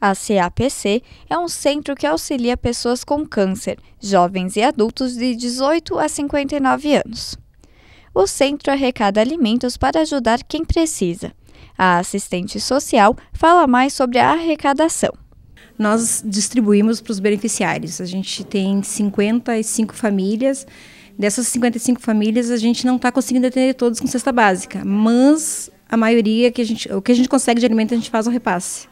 A CAPC é um centro que auxilia pessoas com câncer, jovens e adultos de 18 a 59 anos. O centro arrecada alimentos para ajudar quem precisa. A assistente social fala mais sobre a arrecadação nós distribuímos para os beneficiários. A gente tem 55 famílias. Dessas 55 famílias, a gente não está conseguindo atender todos com cesta básica, mas a maioria que a gente, o que a gente consegue de alimento a gente faz o repasse.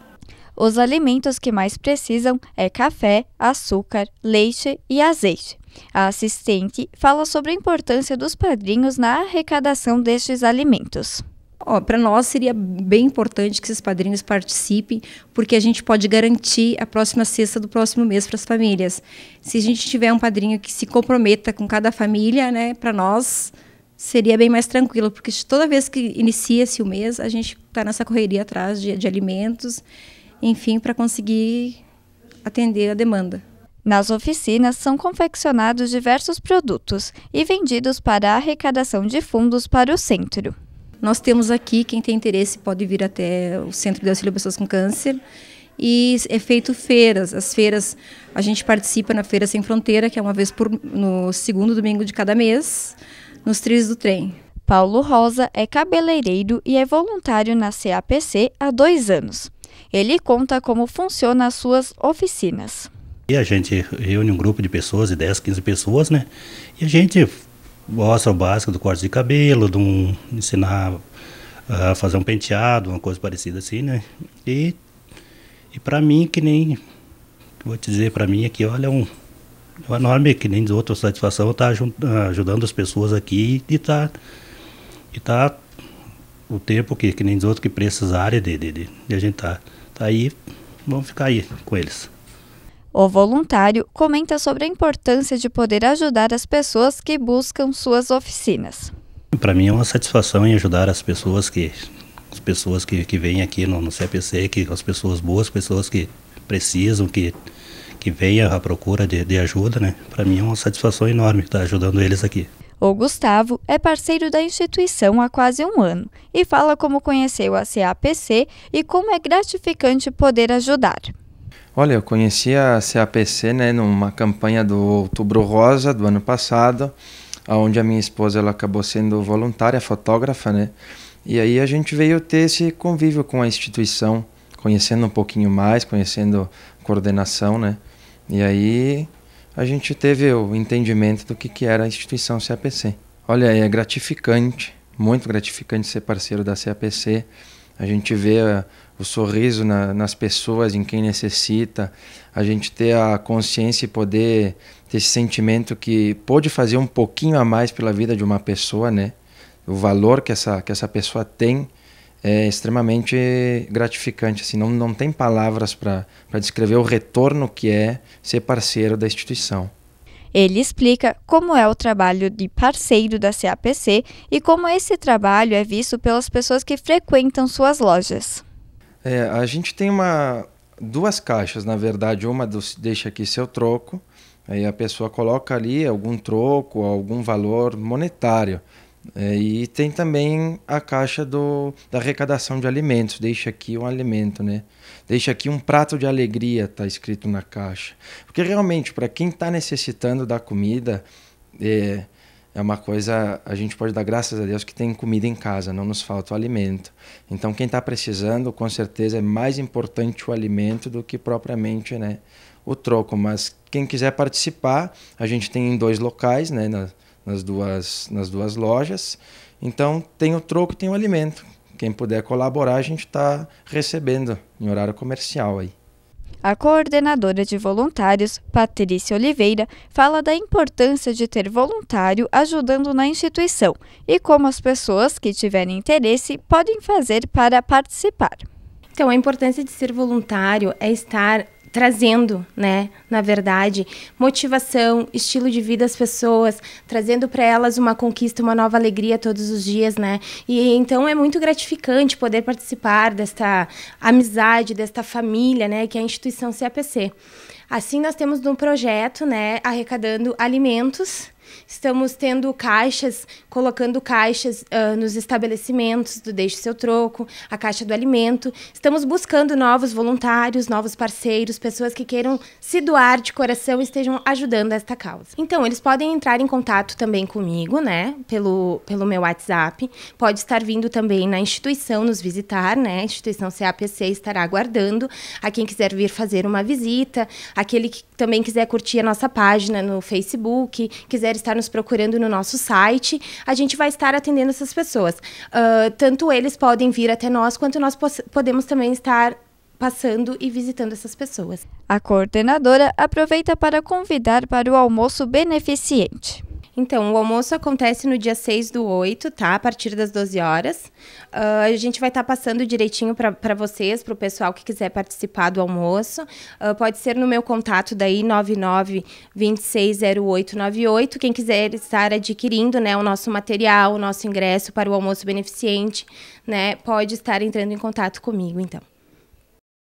Os alimentos que mais precisam é café, açúcar, leite e azeite. A assistente fala sobre a importância dos padrinhos na arrecadação destes alimentos. Oh, para nós seria bem importante que esses padrinhos participem, porque a gente pode garantir a próxima cesta do próximo mês para as famílias. Se a gente tiver um padrinho que se comprometa com cada família, né, para nós seria bem mais tranquilo, porque toda vez que inicia-se o mês, a gente está nessa correria atrás de, de alimentos enfim, para conseguir atender a demanda. Nas oficinas são confeccionados diversos produtos e vendidos para a arrecadação de fundos para o centro. Nós temos aqui, quem tem interesse pode vir até o Centro de Auxílio a Pessoas com Câncer e é feito feiras. As feiras, a gente participa na Feira Sem Fronteira, que é uma vez por, no segundo domingo de cada mês, nos trilhos do trem. Paulo Rosa é cabeleireiro e é voluntário na CAPC há dois anos. Ele conta como funciona as suas oficinas. E a gente reúne um grupo de pessoas, de 10, 15 pessoas, né? E a gente mostra o básico do corte de cabelo, de um, ensinar a ah, fazer um penteado, uma coisa parecida assim, né? E, e para mim, que nem. Vou te dizer para mim aqui, olha, é um, é enorme, que nem de outra satisfação, estar tá ah, ajudando as pessoas aqui e estar tá, e tá o tempo que, que nem os outros que precisarem de, de, de, de a gente tá, tá aí, vamos ficar aí com eles. O voluntário comenta sobre a importância de poder ajudar as pessoas que buscam suas oficinas. Para mim é uma satisfação em ajudar as pessoas que as pessoas que, que vêm aqui no, no CPC, que as pessoas boas, pessoas que precisam, que que venham à procura de, de ajuda, né? Para mim é uma satisfação enorme estar ajudando eles aqui. O Gustavo é parceiro da instituição há quase um ano e fala como conheceu a CAPC e como é gratificante poder ajudar. Olha, eu conheci a CAPC né, numa campanha do Outubro Rosa do ano passado, onde a minha esposa ela acabou sendo voluntária, fotógrafa, né? E aí a gente veio ter esse convívio com a instituição, conhecendo um pouquinho mais, conhecendo coordenação, né? E aí a gente teve o entendimento do que, que era a instituição CAPC. Olha aí, é gratificante, muito gratificante ser parceiro da CAPC. A gente vê eh, o sorriso na, nas pessoas, em quem necessita, a gente ter a consciência e poder ter esse sentimento que pode fazer um pouquinho a mais pela vida de uma pessoa, né? O valor que essa, que essa pessoa tem é extremamente gratificante. Assim, não, não tem palavras para descrever o retorno que é ser parceiro da instituição. Ele explica como é o trabalho de parceiro da CAPC e como esse trabalho é visto pelas pessoas que frequentam suas lojas. É, a gente tem uma, duas caixas, na verdade. Uma deixa aqui seu troco, aí a pessoa coloca ali algum troco, algum valor monetário. É, e tem também a caixa do, da arrecadação de alimentos. Deixa aqui um alimento, né? Deixa aqui um prato de alegria, está escrito na caixa. Porque realmente, para quem está necessitando da comida, é, é uma coisa. A gente pode dar graças a Deus que tem comida em casa, não nos falta o alimento. Então, quem está precisando, com certeza, é mais importante o alimento do que propriamente né, o troco. Mas quem quiser participar, a gente tem em dois locais, né? Na, nas duas, nas duas lojas. Então tem o troco e tem o alimento. Quem puder colaborar, a gente está recebendo em horário comercial aí. A coordenadora de voluntários, Patrícia Oliveira, fala da importância de ter voluntário ajudando na instituição e como as pessoas que tiverem interesse podem fazer para participar. Então, a importância de ser voluntário é estar trazendo, né, na verdade, motivação, estilo de vida às pessoas, trazendo para elas uma conquista, uma nova alegria todos os dias, né? E então é muito gratificante poder participar desta amizade, desta família, né, que é a instituição CAPC. Assim nós temos um projeto, né, arrecadando alimentos Estamos tendo caixas, colocando caixas uh, nos estabelecimentos do Deixe Seu Troco, a caixa do alimento. Estamos buscando novos voluntários, novos parceiros, pessoas que queiram se doar de coração e estejam ajudando esta causa. Então, eles podem entrar em contato também comigo, né? Pelo, pelo meu WhatsApp. Pode estar vindo também na instituição nos visitar, né? A instituição CAPC estará aguardando a quem quiser vir fazer uma visita, aquele que também quiser curtir a nossa página no Facebook, quiser estar nos procurando no nosso site, a gente vai estar atendendo essas pessoas. Uh, tanto eles podem vir até nós, quanto nós podemos também estar passando e visitando essas pessoas. A coordenadora aproveita para convidar para o almoço beneficente. Então, o almoço acontece no dia 6 do 8, tá? A partir das 12 horas. Uh, a gente vai estar tá passando direitinho para vocês, para o pessoal que quiser participar do almoço. Uh, pode ser no meu contato daí, 99260898. Quem quiser estar adquirindo né, o nosso material, o nosso ingresso para o almoço beneficente, né? Pode estar entrando em contato comigo, então.